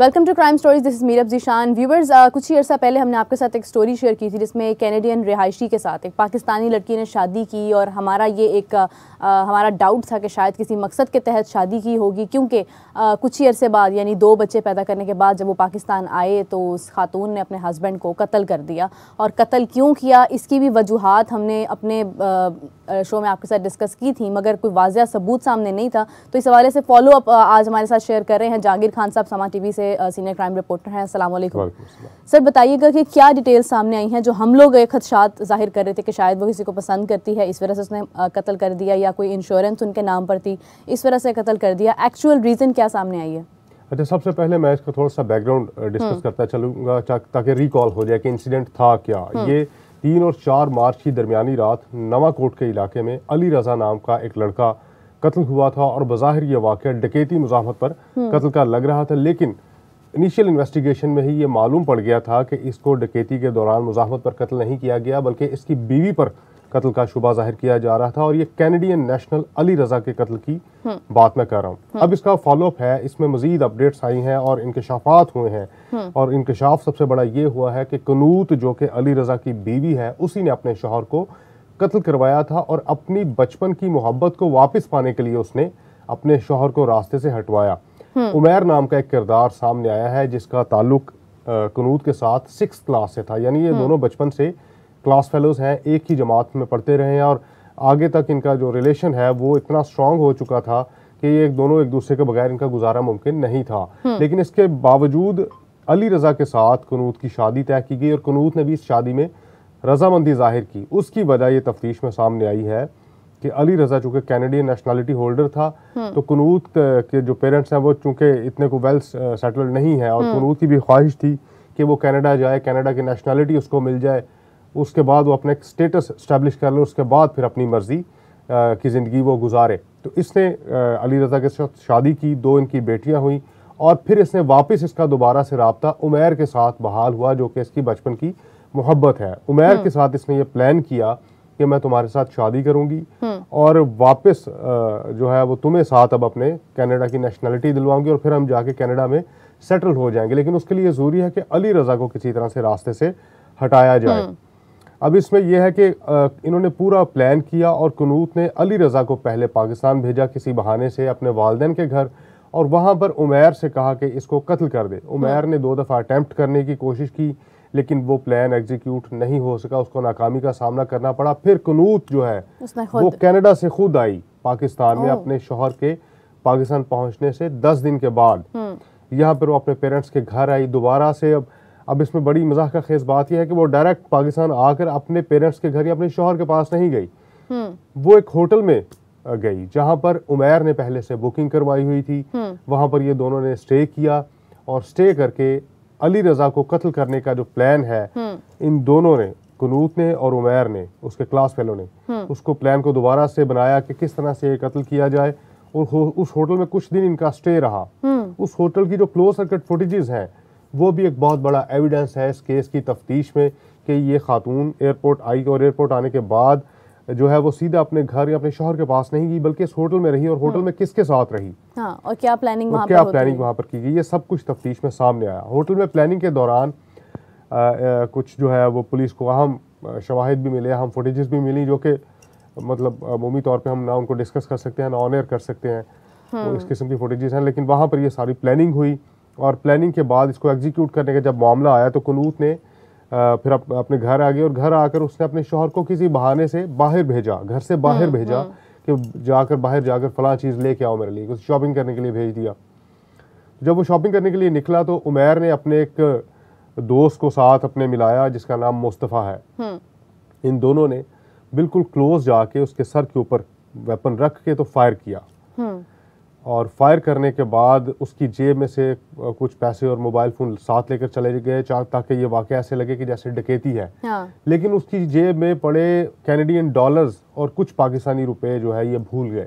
Welcome to crime stories this is Meerab Zeeshan viewers कुछ ही अर्सा पहले हमने आपके साथ एक स्टोरी शेयर की थी जिसमें एक कैनेडियन रिहायशी के साथ एक पाकिस्तानी लड़की ने शादी की और हमारा ये एक आ, uh, uh, हमारा डाउट था कि शायद किसी मकसद के तहत शादी की होगी क्योंकि uh, कुछ ही अरसे बाद यानी दो बच्चे पैदा करने के बाद जब वो पाकिस्तान आए तो उस खातून ने अपने हस्बैंड को कत्ल कर दिया और कत्ल क्यों किया इसकी भी वजूहत हमने अपने आ, शो में आपके साथ डिस्कस की थी मगर कोई वाजह सबूत सामने नहीं था तो इस हवाले से फॉलो अप आज हमारे साथ शेयर कर रहे हैं जागीर खान साहब समा टी से से सीनियर क्राइम रिपोर्टर हैं असल सर बताइएगा कि क्या डिटेल सामने आई हैं जो हम लोग एक खदशात जाहिर कर रहे थे कि शायद वो किसी को पसंद करती है इस वजह से उसने कत्ल कर दिया या कोई इंश्योरेंस उनके नाम पर थी इस वजह से कत्ल कर दिया एक्चुअल रीज़न क्या सामने आई है अच्छा सबसे पहले मैं इसका थोड़ा सा बैकग्राउंड हम्म। डिस्कस करता चलूँगा ताकि रिकॉल हो जाए कि इंसिडेंट था क्या हम्म। ये तीन और चार मार्च की दरमियानी रात नवाकोट के इलाके में अली रजा नाम का एक लड़का कत्ल हुआ था और बज़ाहिर यह वाक़ डकैती मुजामत पर हम्म। कत्ल का लग रहा था लेकिन इनिशियल इन्वेस्टिगेशन में ही ये मालूम पड़ गया था कि इसको डकैती के दौरान मुजामत पर कत्ल नहीं किया गया बल्कि इसकी बीवी पर कत्ल का शुबा जाहिर किया जा रहा था और ये कैनेडियन नेशनल अली रजा के कत्ल की हम्म। बात मैं कर रहा हूँ हम्म। अब इसका फॉलोअप है इसमें मजीद अपडेट्स आई हैं और इंकशाफात हुए हैं हम्म। और इंकशाफ सबसे बड़ा ये हुआ है कि कनूत जो कि अली रजा की बीवी है उसी ने अपने शोहर को कत्ल करवाया था और अपनी बचपन की मोहब्बत को वापस पाने के लिए उसने अपने शोहर को रास्ते से हटवाया हम्म। उमेर नाम का एक किरदार सामने आया है जिसका ताल्लुक कनूद के साथ सिक्स क्लास से था यानी ये हम्म। दोनों बचपन से क्लास फेलोज़ हैं एक ही जमात में पढ़ते रहे हैं और आगे तक इनका जो रिलेशन है वो इतना स्ट्रांग हो चुका था कि ये एक दोनों एक दूसरे के बगैर इनका गुजारा मुमकिन नहीं था हम्म। लेकिन इसके बावजूद अली रज़ा के साथ कनूत की शादी तय की गई और कनूत ने भी इस शादी में रजामंदी जाहिर की उसकी वजह ये तफ्तीश में सामने आई है कि अली रजा चूंकि कैनेडियन नेशनलिटी होल्डर था हम्म। तो कनूत के जो पेरेंट्स हैं वो चूंकि इतने को वेल सेटल्ड नहीं है और हम्म। कनूत की भी ख्वाहिश थी कि वो कैनेडा जाए कैनेडा की नेशनलिटी उसको मिल जाए उसके बाद वो अपने स्टेटस इस्टेब्लिश कर ले उसके बाद फिर अपनी मर्ज़ी की ज़िंदगी वो गुजारे तो इसने अली रजा के साथ शादी की दो इनकी बेटियाँ हुई और फिर इसने वापस इसका दोबारा से रबता उमेर के साथ बहाल हुआ जो कि इसकी बचपन की मोहब्बत है उमेर हम्म। के साथ इसने ये प्लान किया कि मैं तुम्हारे साथ शादी करूंगी हम्म। और वापस जो है वो तुम्हें साथ अब अपने कनाडा की नेशनलिटी दिलवाऊंगी और फिर हम जाके कनाडा में सेटल हो जाएंगे लेकिन उसके लिए ज़रूरी है कि अली रज़ा को किसी तरह से रास्ते से हटाया जाए हम्म। अब इसमें यह है कि इन्होंने पूरा प्लान किया और कनूत ने अली रज़ा को पहले पाकिस्तान भेजा किसी बहाने से अपने वालदेन के घर और वहाँ पर उमैर से कहा कि इसको कत्ल कर दे उमैर हम्म। ने दो दफ़ा अटैम्प्ट करने की कोशिश की लेकिन वो प्लान एग्जीक्यूट नहीं हो सका उसको नाकामी का सामना करना पड़ा फिर कनूत जो है वो कनाडा से खुद आई पाकिस्तान में अपने शोहर के पाकिस्तान पहुंचने से दस दिन के बाद हम्म। यहाँ पर वो अपने पेरेंट्स के घर आई दोबारा से अब अब इसमें बड़ी मजाक का खेस बात यह है कि वो डायरेक्ट पाकिस्तान आकर अपने पेरेंट्स के घर या अपने शोहर के पास नहीं गई हम्म। वो एक होटल में गई जहाँ पर उमैर ने पहले से बुकिंग करवाई हुई थी हम्म। वहाँ पर ये दोनों ने स्टे किया और स्टे करके अली रजा को कत्ल करने का जो प्लान है हम्म। इन दोनों ने कनूत ने और उमैर ने उसके क्लास फेलो ने हम्म। उसको प्लान को दोबारा से बनाया कि किस तरह से कत्ल किया जाए और हो, उस होटल में कुछ दिन इनका स्टे रहा हम्म। उस होटल की जो क्लोज सर्किट फुटेजेस हैं वो भी एक बहुत बड़ा एविडेंस है इस केस की तफ्तीश में कि ये खातून एयरपोर्ट आई और एयरपोर्ट आने के बाद जो है वो सीधा अपने घर या अपने शोहर के पास नहीं गई बल्कि इस होटल में रही और होटल हाँ। में किसके साथ रही हाँ, और क्या प्लानिंग वहाँ क्या प्लानिंग वहाँ पर की गई ये सब कुछ तफ्तीश में सामने आया होटल में प्लानिंग के दौरान आ, आ, कुछ जो है वो पुलिस को अहम शवाहद भी मिले हम फुटेज भी मिली जो कि मतलब अमूमी तौर पर हम ना उनको डिस्कस कर सकते हैं ना ऑन एयर कर सकते हैं तो इस किस्म की फुटेज हैं लेकिन वहाँ पर ये सारी प्लानिंग हुई और प्लानिंग के बाद इसको एग्जीक्यूट करने का जब मामला आया तो कनूत ने फिर आप अपने घर आ गए और घर आकर उसने अपने शोहर को किसी बहाने से बाहर भेजा घर से बाहर हम्म, भेजा हम्म। कि जाकर बाहर जाकर फला चीज़ लेके आओ मेरे लिए उसे शॉपिंग करने के लिए भेज दिया जब वो शॉपिंग करने के लिए निकला तो उमेर ने अपने एक दोस्त को साथ अपने मिलाया जिसका नाम मुस्तफ़ा है हम्म। इन दोनों ने बिल्कुल क्लोज जाके उसके सर के ऊपर वेपन रख के तो फायर किया और फायर करने के बाद उसकी जेब में से कुछ पैसे और मोबाइल फ़ोन साथ लेकर चले गए ताकि ये वाक़ ऐसे लगे कि जैसे डकैती है हाँ। लेकिन उसकी जेब में पड़े कैनेडियन डॉलर्स और कुछ पाकिस्तानी रुपए जो है ये भूल गए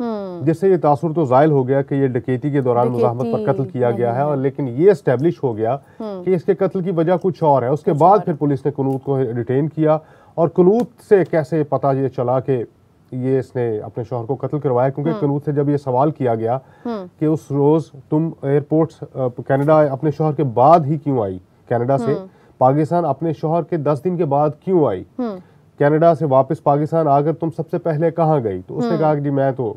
हम्म। जिससे ये तासुर तो जायल हो गया कि ये डकैती के दौरान मुजामत पर कत्ल किया गया है और लेकिन ये स्टैब्लिश हो गया हम्म। कि इसके कत्ल की वजह कुछ और है उसके बाद फिर पुलिस ने कनूत को डिटेन किया और कनूत से कैसे पता ये चला कि ये इसने अपने शोहर को कत्ल करवाया क्योंकि हम्म। कनूत से जब ये सवाल किया गया हम्म। कि उस रोज तुम एयरपोर्ट कनाडा अपने शोहर के बाद ही क्यों आई कनाडा से हम्म। पाकिस्तान अपने शोहर के दस दिन के बाद क्यों आई कनाडा से वापस पाकिस्तान आकर तुम सबसे पहले कहाँ गई तो उसने कहा कि जी मैं तो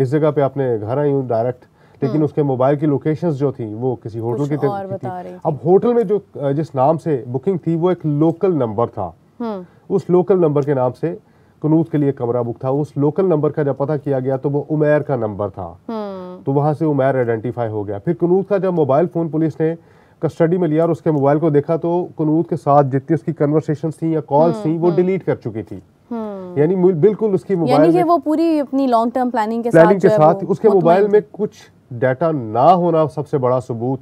इस जगह पे अपने घर आई हूँ डायरेक्ट लेकिन उसके मोबाइल की लोकेशंस जो थी वो किसी होटल की थी अब होटल में जो जिस नाम से बुकिंग थी वो एक लोकल नंबर था उस लोकल नंबर के नाम से कनूज के लिए कमरा बुक था उस लोकल नंबर का जब पता किया गया तो वो उमेर का नंबर था हम्म। तो वहां से उमेर आइडेंटिफाई हो गया फिर कनूज का जब मोबाइल फ़ोन पुलिस ने कस्टडी में लिया और उसके मोबाइल को देखा तो कनूज के साथ जितनी उसकी कन्वर्सेशन थी या कॉल्स हम्म, थी वो डिलीट हम्म। कर चुकी थी यानी बिल्कुल उसकी मोबाइल वो पूरी अपनी लॉन्ग टर्म प्लानिंग के प्लानिंग साथ के साथ उसके मोबाइल तो में कुछ डाटा ना होना सबसे बड़ा सबूत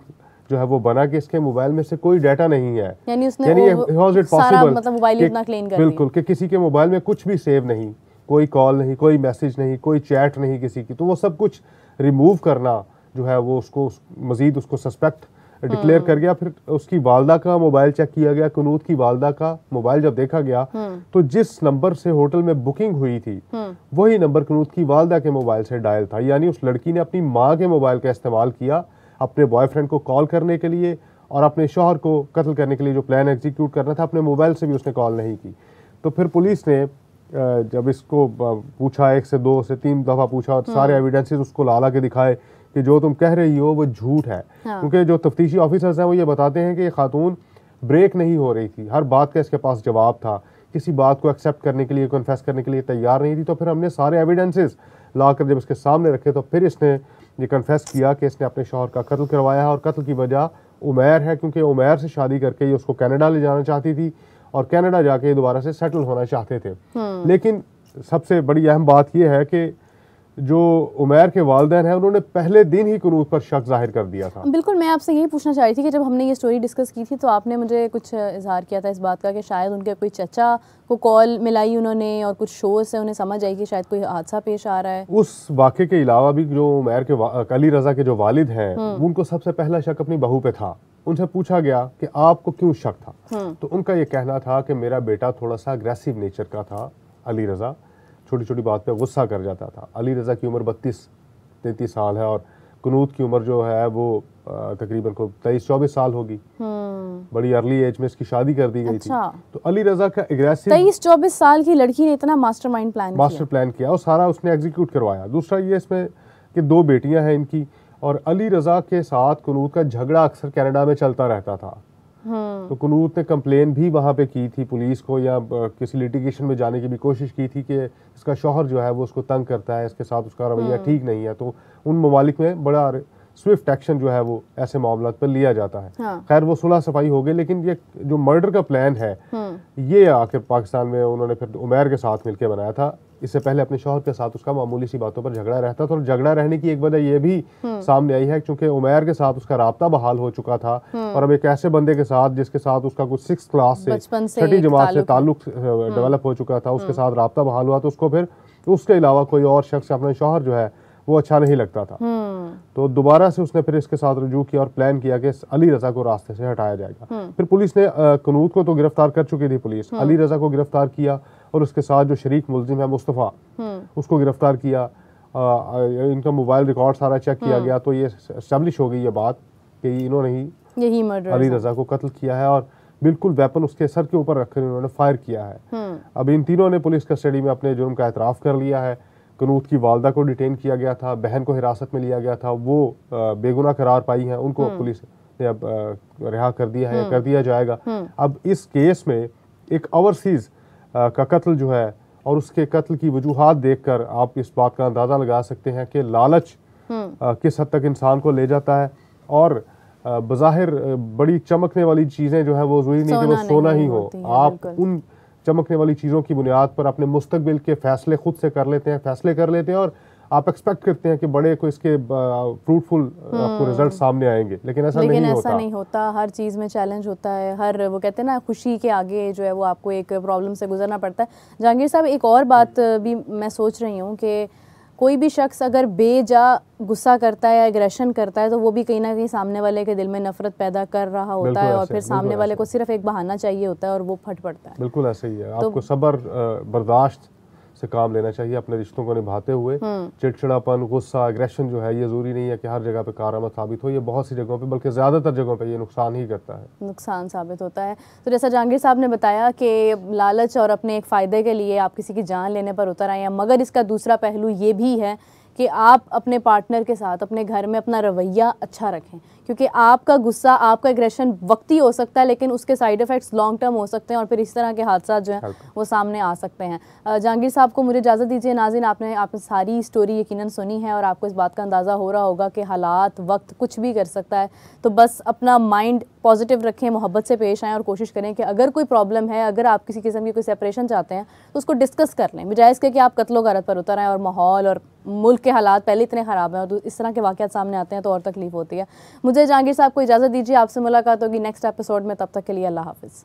जो है वो बना कि इसके मोबाइल में से कोई डाटा नहीं है यानी उसने यानी इट पॉसिबल मतलब मोबाइल इतना क्लीन कर बिल्कुल कि किसी के मोबाइल में कुछ भी सेव नहीं कोई कॉल नहीं कोई मैसेज नहीं कोई चैट नहीं किसी की तो वो सब कुछ रिमूव करना जो है वो उसको मजीद उसको सस्पेक्ट हम्म। डिक्लेयर कर गया फिर उसकी वालदा का मोबाइल चेक किया गया कनूत की वालदा का मोबाइल जब देखा गया हम्म। तो जिस नंबर से होटल में बुकिंग हुई थी हम्म। वही नंबर कनूत की वालदा के मोबाइल से डायल था यानी उस लड़की ने अपनी माँ के मोबाइल का इस्तेमाल किया अपने बॉयफ्रेंड को कॉल करने के लिए और अपने शोहर को कत्ल करने के लिए जो प्लान एग्जीक्यूट करना था अपने मोबाइल से भी उसने कॉल नहीं की तो फिर पुलिस ने जब इसको पूछा एक से दो से तीन दफ़ा पूछा और सारे एविडेंसेस हम्म। उसको लाला के दिखाए कि जो तुम कह रही हो वो झूठ है हाँ। क्योंकि जो तफ्तीशी ऑफिसर्स हैं वो ये बताते हैं कि ये खातून ब्रेक नहीं हो रही थी हर बात का इसके पास जवाब था किसी बात को एक्सेप्ट करने के लिए कन्फेस करने के लिए तैयार नहीं थी तो फिर हमने सारे एविडेंसेस ला कर जब इसके सामने रखे तो फिर इसने ने कन्फेस किया कि इसने अपने शोहर का कत्ल करवाया है और कत्ल की वजह उमैर है क्योंकि उमैर से शादी करके ये उसको कनाडा ले जाना चाहती थी और कनाडा जाके दोबारा से सेटल होना चाहते थे हम्म। लेकिन सबसे बड़ी अहम बात यह है कि जो उमेर के वालदे हैं उन्होंने पहले दिन ही कनूज पर शक जाहिर कर दिया था बिल्कुल मैं आपसे यही पूछना चाह रही थी कि जब हमने ये स्टोरी डिस्कस की थी तो आपने मुझे कुछ इजहार किया था इस बात का कि शायद उनके कोई चचा को कॉल मिलाई उन्होंने और कुछ शोर से उन्हें समझ आई कि शायद कोई हादसा पेश आ रहा है उस वाक्य के अलावा भी जो उमेर के अली रजा के जो वालिद हैं हम्म। उनको सबसे पहला शक अपनी बहू पे था उनसे पूछा गया कि आपको क्यों शक था हम्म। तो उनका ये कहना था कि मेरा बेटा थोड़ा सा अग्रेसिव नेचर का था अली रजा छोटी छोटी बात पे गुस्सा कर जाता था अली रज़ा की उम्र बत्तीस तैंतीस साल है और कनूत की उम्र जो है वो तकरीबन को तेईस चौबीस साल होगी हम्म। बड़ी अर्ली एज में इसकी शादी कर दी गई अच्छा। थी तो अली रजा का एग्रेसिव तेईस चौबीस साल की लड़की ने इतना mastermind plan master plan किया और सारा उसने एग्जीक्यूट करवाया दूसरा ये इसमें कि दो बेटियां हैं इनकी और अली रजा के साथ कनूत का झगड़ा अक्सर कनाडा में चलता रहता था हाँ। तो कलूत ने कंप्लेन भी वहाँ पे की थी पुलिस को या किसी लिटिगेशन में जाने की भी कोशिश की थी कि इसका शोहर जो है वो उसको तंग करता है इसके साथ उसका रवैया हाँ। ठीक नहीं है तो उन ममालिक में बड़ा स्विफ्ट एक्शन जो है वो ऐसे मामला पर लिया जाता है हाँ। खैर वो सुलह सफाई हो गई लेकिन ये जो मर्डर का प्लान है हाँ। ये आके पाकिस्तान में उन्होंने फिर उमेर के साथ मिलकर बनाया था इससे पहले अपने शोहर के साथ उसका मामूली सी बातों पर झगड़ा रहता था और झगड़ा रहने की एक वजह यह भी हम्म। सामने आई है क्योंकि उमैर के साथ उसका रबता बहाल हो चुका था हम्म। और अब एक ऐसे बंदे के साथ जिसके साथ उसका कुछ सिक्स क्लास से छठी जमात से ताल्लुक डेवलप हम्म। हो चुका था उसके साथ रबता बहाल हुआ तो उसको फिर उसके अलावा कोई और शख्स अपने शोहर जो है वो अच्छा नहीं लगता था तो दोबारा से उसने फिर इसके साथ रजू किया और प्लान किया कि अली रजा को रास्ते से हटाया जाएगा फिर पुलिस ने कनूत को तो गिरफ्तार कर चुकी थी पुलिस अली रजा को गिरफ्तार किया और उसके साथ जो शरीक मुलजिम है मुस्तफ़ा हम्म। उसको गिरफ्तार किया आ, इनका मोबाइल रिकॉर्ड सारा चेक किया हम्म। गया तो ये इस्टेब्लिश हो गई ये बात कि इन्होंने ही यही अली रजा को कत्ल किया है और बिल्कुल वेपन उसके सर के ऊपर रखकर इन्होंने फायर किया है हम्म। अब इन तीनों ने पुलिस कस्टडी में अपने जुर्म का एतराफ़ कर लिया है कनूत की वालदा को डिटेन किया गया था बहन को हिरासत में लिया गया था वो बेगुना करार पाई है उनको पुलिस ने अब रिहा कर दिया है कर दिया जाएगा अब इस केस में एक ओवरसीज का कत्ल जो है और उसके कत्ल की वजूहत देखकर आप इस बात का अंदाज़ा लगा सकते हैं कि लालच हम्म। किस हद तक इंसान को ले जाता है और बज़ाहिर बड़ी चमकने वाली चीज़ें जो है वो ज़रूरी नहीं कि वो सोना ही हो आप उन चमकने वाली चीज़ों की बुनियाद पर अपने मुस्तबिल के फ़ैसले खुद से कर लेते हैं फ़ैसले कर लेते हैं और आप एक्सपेक्ट करते हैं कि बड़े को इसके फ्रूटफुल आपको रिजल्ट हम्म। सामने आएंगे लेकिन ऐसा लेकिन नहीं ऐसा होता। नहीं होता हर चीज़ में चैलेंज होता है हर वो कहते हैं ना खुशी के आगे जो है वो आपको एक प्रॉब्लम से गुजरना पड़ता है जहांगीर साहब एक और बात भी मैं सोच रही हूँ कि कोई भी शख्स अगर बेजा गुस्सा करता है या एग्रेशन करता है तो वो भी कहीं ना कहीं सामने वाले के दिल में नफरत पैदा कर रहा होता है और फिर सामने वाले को सिर्फ एक बहाना चाहिए होता है और वो फट पड़ता है बिल्कुल ऐसा ही है तो आपको सब्र बर्दाश्त से काम लेना चाहिए अपने रिश्तों को निभाते हुए हम्म। चिड़चिड़ापन गुस्सा अग्रेशन जो है ये जरूरी नहीं है कि हर जगह पे कारामद साबित हो ये बहुत सी जगहों पे बल्कि ज़्यादातर जगहों पे ये नुकसान ही करता है नुकसान साबित होता है तो जैसा जहांगीर साहब ने बताया कि लालच और अपने एक फ़ायदे के लिए आप किसी की जान लेने पर उतर आए हैं मगर इसका दूसरा पहलू ये भी है कि आप अपने पार्टनर के साथ अपने घर में अपना रवैया अच्छा रखें क्योंकि आपका गुस्सा आपका एग्रेशन वक्ती हो सकता है लेकिन उसके साइड इफेक्ट्स लॉन्ग टर्म हो सकते हैं और फिर इस तरह के हादसा जो हैं वो सामने आ सकते हैं जहांगीर साहब को मुझे इजाज़त दीजिए नाजिन आपने आप सारी स्टोरी यकीन सुनी है और आपको इस बात का अंदाज़ा हो रहा होगा कि हालात वक्त कुछ भी कर सकता है तो बस अपना माइंड पॉजिटिव रखें मोहब्बत से पेश आएँ और कोशिश करें कि अगर कोई प्रॉब्लम है अगर आप किसी किस्म की कोई सेपरेशन चाहते हैं तो उसको डिस्कस कर लें बजाय इसके कि आप कत्लो गारत पर उतर आएँ और माहौल और मुल्क के हालात पहले इतने ख़राब हैं और इस तरह के वाक़ सामने आते हैं तो और तकलीफ़ होती है मुझे मुझे जहांगीर साहब को इजाज़त दीजिए आपसे मुलाकात होगी नेक्स्ट एपिसोड में तब तक के लिए अल्लाह हाफिज़